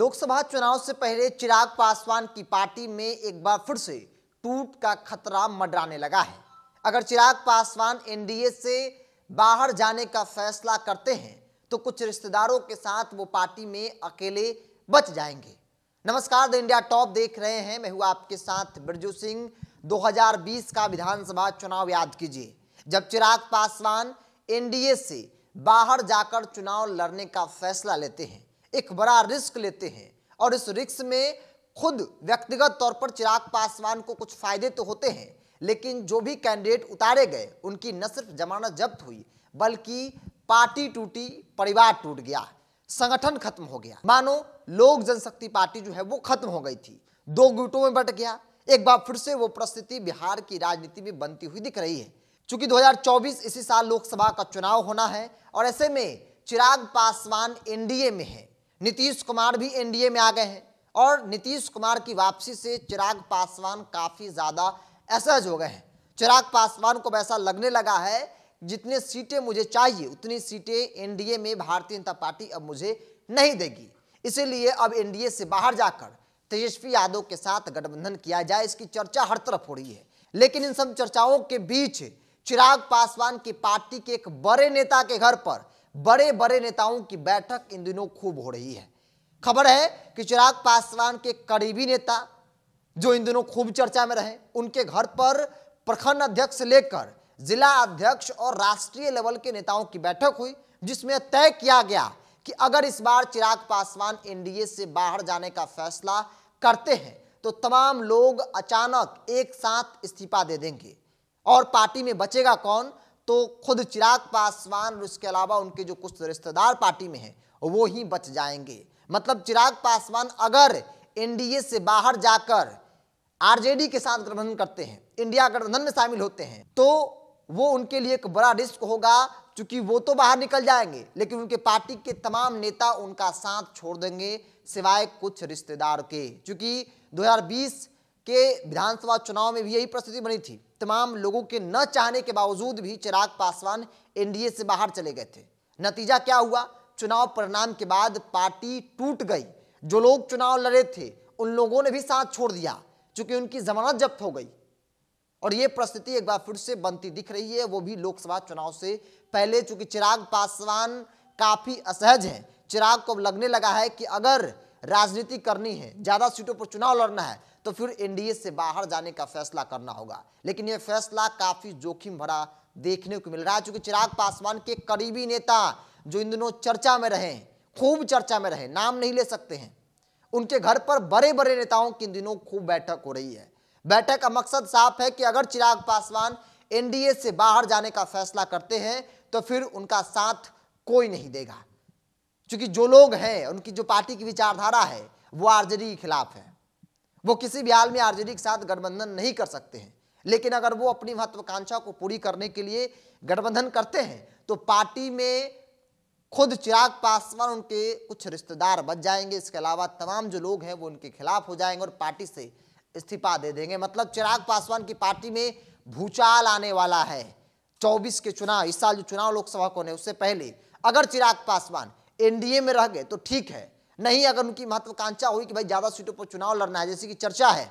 लोकसभा चुनाव से पहले चिराग पासवान की पार्टी में एक बार फिर से टूट का खतरा मडराने लगा है अगर चिराग पासवान एनडीए से बाहर जाने का फैसला करते हैं तो कुछ रिश्तेदारों के साथ वो पार्टी में अकेले बच जाएंगे नमस्कार द इंडिया टॉप देख रहे हैं मैं हूं आपके साथ बिरजू सिंह 2020 का विधानसभा चुनाव याद कीजिए जब चिराग पासवान एनडीए से बाहर जाकर चुनाव लड़ने का फैसला लेते हैं एक बड़ा रिस्क लेते हैं और इस रिस्क में खुद व्यक्तिगत तौर पर चिराग पासवान को कुछ फायदे तो होते हैं लेकिन जो भी कैंडिडेट उतारे गए उनकी न सिर्फ जमानत जब्त हुई बल्कि पार्टी टूटी परिवार टूट गया संगठन खत्म हो गया मानो लोक जनशक्ति पार्टी जो है वो खत्म हो गई थी दो गुटों में बट गया एक बार फिर से वो परिस्थिति बिहार की राजनीति में बनती हुई दिख रही है चूंकि 2024 इसी साल लोकसभा का चुनाव होना है और ऐसे में चिराग पासवान एनडीए में है नीतीश कुमार भी एनडीए में आ गए हैं और नीतीश कुमार की वापसी से चिराग पासवान काफ़ी ज़्यादा असहज हो गए हैं चिराग पासवान को वैसा लगने लगा है जितने सीटें मुझे चाहिए उतनी सीटें एनडीए में भारतीय जनता पार्टी अब मुझे नहीं देगी इसीलिए अब एनडीए से बाहर जाकर तेजस्वी यादव के साथ गठबंधन किया जाए इसकी चर्चा हर तरफ हो रही है लेकिन इन सब चर्चाओं के बीच चिराग पासवान की पार्टी के एक बड़े नेता के घर पर बड़े बड़े नेताओं की बैठक इन दिनों खूब हो रही है खबर है कि चिराग पासवान के करीबी नेता जो इन दिनों खूब चर्चा में रहे उनके घर पर प्रखंड अध्यक्ष से लेकर जिला अध्यक्ष और राष्ट्रीय लेवल के नेताओं की बैठक हुई जिसमें तय किया गया कि अगर इस बार चिराग पासवान एनडीए से बाहर जाने का फैसला करते हैं तो तमाम लोग अचानक एक साथ इस्तीफा दे देंगे और पार्टी में बचेगा कौन तो खुद चिराग पासवान और उसके अलावा उनके जो कुछ रिश्तेदार पार्टी में हैं वो ही बच जाएंगे मतलब चिराग पासवान अगर एनडीए से बाहर जाकर आरजेडी के साथ गठबंधन करते हैं इंडिया गठबंधन में शामिल होते हैं तो वो उनके लिए एक बड़ा रिस्क होगा क्योंकि वो तो बाहर निकल जाएंगे लेकिन उनके पार्टी के तमाम नेता उनका साथ छोड़ देंगे सिवाय कुछ रिश्तेदार के क्योंकि 2020 के विधानसभा चुनाव में भी यही परिस्थिति बनी थी तमाम लोगों के न चाहने के बावजूद भी चिराग पासवान एनडीए से बाहर चले गए थे नतीजा क्या हुआ चुनाव परिणाम के बाद पार्टी टूट गई जो लोग चुनाव लड़े थे उन लोगों ने भी साथ छोड़ दिया चूंकि उनकी जमानत जब्त हो गई और यह परिस्थिति एक बार फिर से बनती दिख रही है वो भी लोकसभा चुनाव से पहले चूंकि चिराग पासवान काफी असहज है चिराग को लगने लगा है कि अगर राजनीति करनी है ज़्यादा सीटों पर चुनाव लड़ना है तो फिर एनडीए से बाहर जाने का फैसला करना होगा लेकिन यह फैसला काफ़ी जोखिम भरा देखने को मिल रहा है चूंकि चिराग पासवान के करीबी नेता जो इन दिनों चर्चा में रहे खूब चर्चा में रहे नाम नहीं ले सकते हैं उनके घर पर बड़े बड़े नेताओं की दिनों खूब बैठक हो रही है बैठक का मकसद साफ है कि अगर चिराग पासवान एनडीए से बाहर जाने का फैसला करते हैं तो फिर उनका साथ कोई नहीं देगा क्योंकि जो लोग हैं उनकी जो पार्टी की विचारधारा है वो आरजेडी के खिलाफ है वो किसी भी हाल में आरजेडी के साथ गठबंधन नहीं कर सकते हैं लेकिन अगर वो अपनी महत्वाकांक्षा को पूरी करने के लिए गठबंधन करते हैं तो पार्टी में खुद चिराग पासवान उनके कुछ रिश्तेदार बच जाएंगे इसके अलावा तमाम जो लोग हैं वो उनके खिलाफ हो जाएंगे और पार्टी से इस्तीफा दे देंगे मतलब चिराग पासवान की पार्टी में भूचाल आने वाला है 24 के चुनाव इस साल जो चुनाव लोकसभा को होने उससे पहले अगर चिराग पासवान एनडीए में रह गए तो ठीक है नहीं अगर उनकी महत्वाकांक्षा हुई कि भाई ज़्यादा सीटों पर चुनाव लड़ना है जैसे कि चर्चा है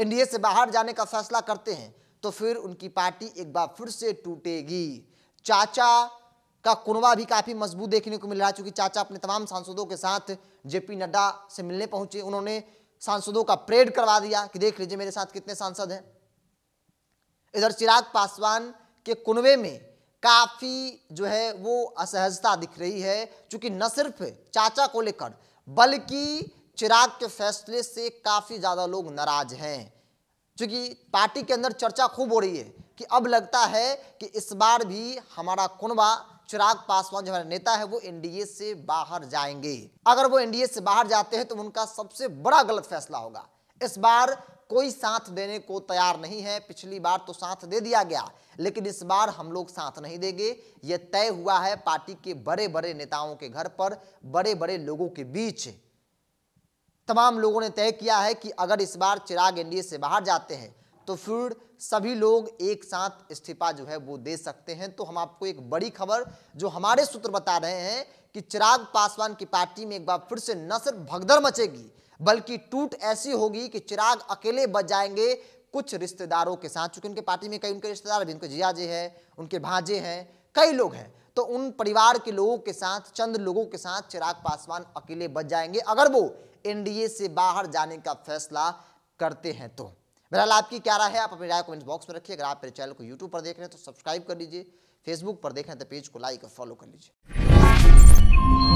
एनडीए से बाहर जाने का फैसला करते हैं तो फिर उनकी पार्टी एक बार फिर से टूटेगी चाचा का कुनवा भी काफ़ी मजबूत देखने को मिल रहा है चूँकि चाचा अपने तमाम सांसदों के साथ जेपी नड्डा से मिलने पहुंचे उन्होंने सांसदों का परेड करवा दिया कि देख लीजिए मेरे साथ कितने सांसद हैं इधर चिराग पासवान के कुनवे में काफ़ी जो है वो असहजता दिख रही है क्योंकि न सिर्फ चाचा को लेकर बल्कि चिराग के फैसले से काफ़ी ज़्यादा लोग नाराज हैं क्योंकि पार्टी के अंदर चर्चा खूब हो रही है कि अब लगता है कि इस बार भी हमारा कुनबा चिराग पासवान जो हमारा नेता है वो एनडीए से बाहर जाएंगे अगर वो एनडीए से बाहर जाते हैं तो उनका सबसे बड़ा गलत फैसला होगा इस बार कोई साथ देने को तैयार नहीं है पिछली बार तो साथ दे दिया गया लेकिन इस बार हम लोग साथ नहीं देंगे ये तय हुआ है पार्टी के बड़े बड़े नेताओं के घर पर बड़े बड़े लोगों के बीच तमाम लोगों ने तय किया है कि अगर इस बार चिराग एनडीए से बाहर जाते हैं तो फिर सभी लोग एक साथ इस्तीफा जो है वो दे सकते हैं तो हम आपको एक बड़ी खबर जो हमारे सूत्र बता रहे हैं कि चिराग पासवान की पार्टी में एक बार फिर से न सिर्फ भगदड़ मचेगी बल्कि टूट ऐसी होगी कि चिराग अकेले बच जाएंगे कुछ रिश्तेदारों के साथ चूंकि उनके पार्टी में कई उनके रिश्तेदार जिनके जिया जियाजे हैं उनके भाजे हैं कई लोग हैं तो उन परिवार के लोगों के साथ चंद लोगों के साथ चिराग पासवान अकेले बच जाएंगे अगर वो एनडीए से बाहर जाने का फैसला करते हैं तो बहरहाल आपकी क्या राय है आप अपनी राय कमेंट बॉक्स में रखिए अगर आप मेरे चैनल को यूट्यूब पर देख रहे हैं तो सब्सक्राइब कर लीजिए फेसबुक पर देख रहे हैं तो पेज को लाइक और फॉलो कर लीजिए